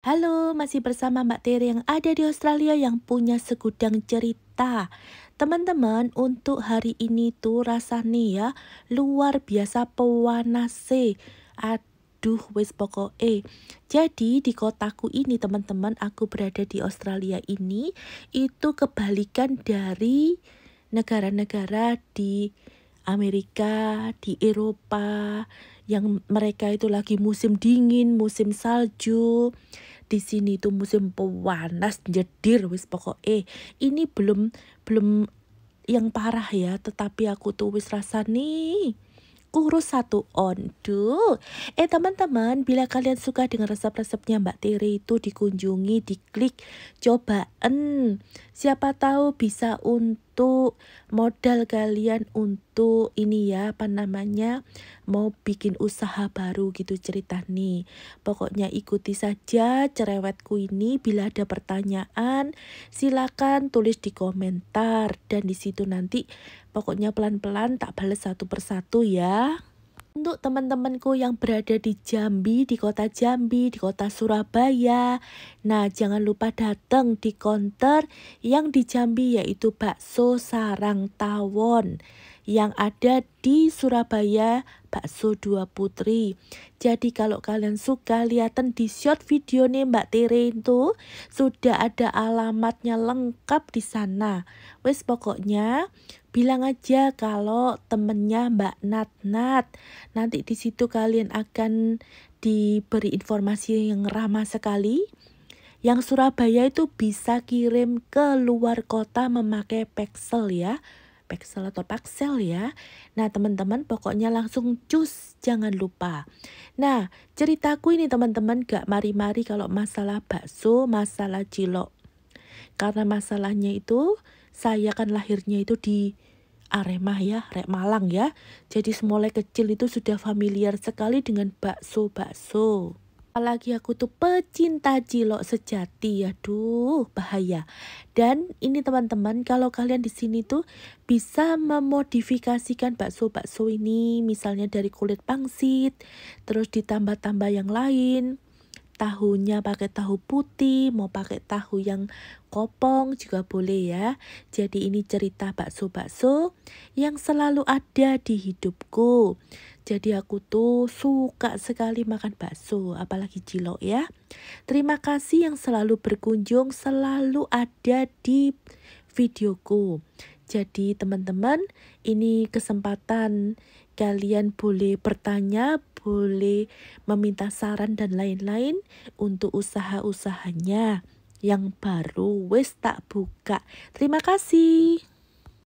Halo, masih bersama Mbak Tere yang ada di Australia yang punya segudang cerita. Teman-teman, untuk hari ini tuh rasanya ya luar biasa pewanase. Aduh, wis eh. Jadi di kotaku ini teman-teman, aku berada di Australia ini, itu kebalikan dari negara-negara di Amerika, di Eropa, yang mereka itu lagi musim dingin, musim salju di sini itu musim panas jedir wis pokok eh ini belum belum yang parah ya tetapi aku tuh wis rasa nih kurus satu tuh Eh teman-teman, bila kalian suka dengan resep-resepnya Mbak Tiri itu dikunjungi, diklik, cobaan Siapa tahu bisa untuk itu modal kalian untuk ini ya apa namanya mau bikin usaha baru gitu cerita nih pokoknya ikuti saja cerewetku ini bila ada pertanyaan silakan tulis di komentar dan di situ nanti pokoknya pelan-pelan tak balas satu persatu ya untuk teman-temanku yang berada di Jambi, di kota Jambi, di kota Surabaya, nah jangan lupa datang di konter yang di Jambi yaitu bakso sarang tawon yang ada di Surabaya bakso dua putri. Jadi kalau kalian suka lihatan di short video nih Mbak Tere itu sudah ada alamatnya lengkap di sana. Wes pokoknya bilang aja kalau temennya Mbak Nat Nat. Nanti di situ kalian akan diberi informasi yang ramah sekali. Yang Surabaya itu bisa kirim ke luar kota memakai pexels ya pixel atau paxel ya. Nah teman-teman pokoknya langsung cus jangan lupa. Nah ceritaku ini teman-teman gak mari-mari kalau masalah bakso, masalah cilok. Karena masalahnya itu saya kan lahirnya itu di Arema ya, Rek Malang ya. Jadi semula kecil itu sudah familiar sekali dengan bakso-bakso. Apalagi aku tuh pecinta cilok sejati, aduh bahaya. Dan ini teman-teman, kalau kalian di sini tuh bisa memodifikasikan bakso-bakso ini, misalnya dari kulit pangsit, terus ditambah-tambah yang lain. Tahunya pakai tahu putih, mau pakai tahu yang kopong juga boleh ya. Jadi ini cerita bakso-bakso yang selalu ada di hidupku. Jadi aku tuh suka sekali makan bakso, apalagi cilok ya. Terima kasih yang selalu berkunjung, selalu ada di videoku. Jadi teman-teman, ini kesempatan kalian boleh bertanya, boleh meminta saran dan lain-lain untuk usaha-usahanya yang baru wis tak buka. Terima kasih.